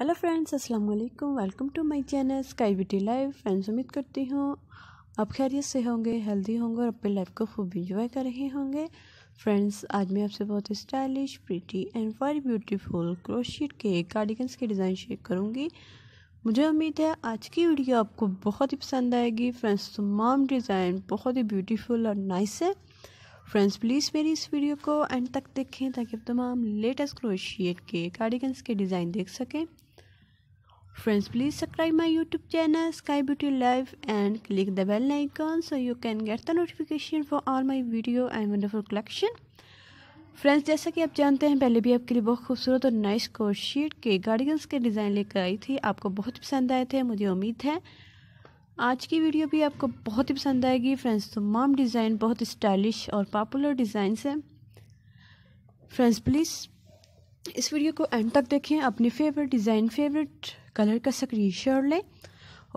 hello friends अस्सलाम वालेकुम welcome to my channel sky beauty live friends उम्मीद करती हूँ आप खैरियत से होंगे हेल्दी होंगे और अपनी लाइफ को खूब इंजॉय कर रहे होंगे फ्रेंड्स आज मैं आपसे बहुत stylish pretty and very beautiful crochet के कार्डिगन्स के डिज़ाइन शेयर करूँगी मुझे उम्मीद है आज की वीडियो आपको बहुत ही पसंद आएगी फ्रेंड्स तमाम डिज़ाइन बहुत ही ब्यूटीफुल और नाइस है फ्रेंड्स प्लीज़ मेरी इस वीडियो को एंड तक देखें ताकि आप तमाम लेटेस्ट क्रोशिएट के कार्डिगन्स के डिज़ाइन देख सकें friends please subscribe my YouTube channel sky beauty life and click the bell icon so you can get the notification for all my video and wonderful collection friends जैसा कि आप जानते हैं पहले भी आपके लिए बहुत खूबसूरत और नाइस क्रोशिएट के कार्डिगन्स के डिज़ाइन लेकर आई थी आपको बहुत पसंद आए थे मुझे उम्मीद है आज की वीडियो भी आपको बहुत ही पसंद आएगी फ्रेंड्स तमाम डिज़ाइन बहुत स्टाइलिश और पॉपुलर डिज़ाइंस हैं फ्रेंड्स प्लीज़ इस वीडियो को एंड तक देखें अपने फेवरेट डिज़ाइन फेवरेट कलर का स्क्रीन लें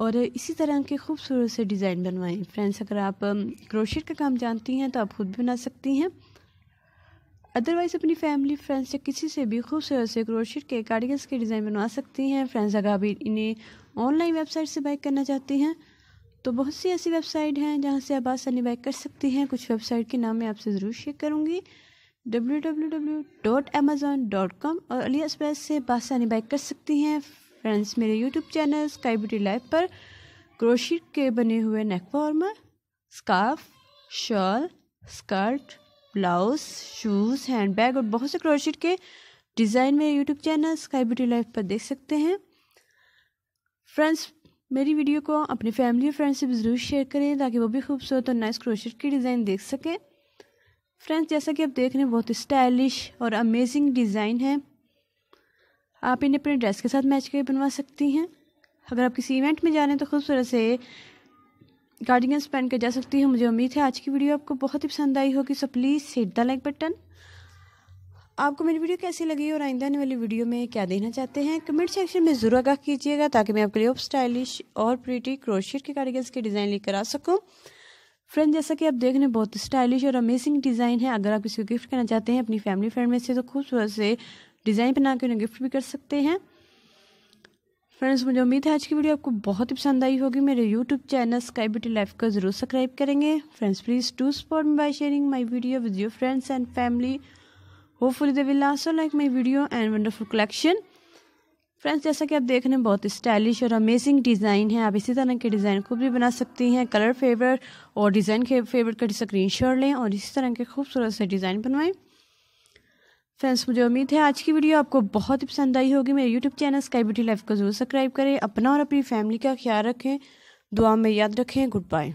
और इसी तरह के खूबसूरत से डिज़ाइन बनवाएं फ्रेंड्स अगर आप क्रोशिट um, का काम जानती हैं तो आप खुद भी बना सकती हैं अदरवाइज़ अपनी फैमिली फ्रेंड्स या किसी से भी खूबसूरत से क्रोशिट के कार्डिगन्स के डिज़ाइन बनवा सकती हैं फ्रेंड्स अगर आप इन्हें ऑनलाइन वेबसाइट से बाइक करना चाहती हैं तो बहुत सी ऐसी वेबसाइट हैं जहाँ से आप आसानी बाय कर सकते हैं कुछ वेबसाइट के नाम मैं आपसे ज़रूर शेयर करूँगी W W W dot dot com और अली एक्सप्रेस से बासानी बाय कर सकती हैं फ्रेंड्स मेरे YouTube channel sky beauty live पर क्रोशिट के बने हुए neck warmer scarf shawl skirt blouse shoes hand bag और बहुत से क्रोशिट के डिज़ाइन मेरे YouTube channel sky beauty live पर देख सकते हैं फ्रेंड्स मेरी वीडियो को अपने फैमिली और फ्रेंड्स से भी ज़रूर शेयर करें ताकि वो भी खूबसूरत और नाइस क्रोशेट की डिज़ाइन देख सकें फ्रेंड्स जैसा कि आप देख रहे हैं बहुत स्टाइलिश और अमेजिंग डिज़ाइन है आप इन्हें अपने ड्रेस के साथ मैच करके बनवा सकती हैं अगर आप किसी इवेंट में जा रहे हैं तो खूबसूरत से गार्डियंस पहन कर जा सकती हैं मुझे उम्मीद है आज की वीडियो आपको बहुत ही पसंद आई होगी so please set the like button आपको मेरी वीडियो कैसी लगी और आइंदा आने वाली वीडियो में क्या देखना चाहते हैं कमेंट सेक्शन में ज़रूर आगाह कीजिएगा ताकि मैं आपके लिए स्टाइलिश और प्रीटी क्रोशियर के कारीगर्स के डिज़ाइन लेकर आ सकूँ फ्रेंड जैसा कि आप देख रहे हैं बहुत स्टाइलिश और अमेजिंग डिज़ाइन है अगर आप इसको गिफ्ट करना चाहते हैं अपनी फैमिली फ्रेंड में से तो खूबसूरत से डिज़ाइन बना के उन्हें गिफ्ट भी कर सकते हैं फ्रेंड्स मुझे उम्मीद है आज की वीडियो आपको बहुत ही पसंद आई होगी मेरे YouTube channel sky beauty life को जरूर सब्सक्राइब करेंगे friends please to support me by sharing my video with your friends and family hopefully they will also like my video and wonderful collection friends जैसा कि आप देख रहे हैं बहुत स्टाइलिश और अमेजिंग डिज़ाइन है आप इसी तरह के डिज़ाइन खुद भी बना सकती हैं कलर फेवरेट और डिज़ाइन के फेवरेट का स्क्रीन लें और इसी तरह के खूबसूरत से डिज़ाइन बनवाएं फ्रेंड्स मुझे उम्मीद है आज की वीडियो आपको बहुत ही पसंद आई होगी मेरे YouTube channel sky beauty life को जरूर सब्सक्राइब करें अपना और अपनी फैमिली का ख्याल रखें दुआ में याद रखें गुड बाय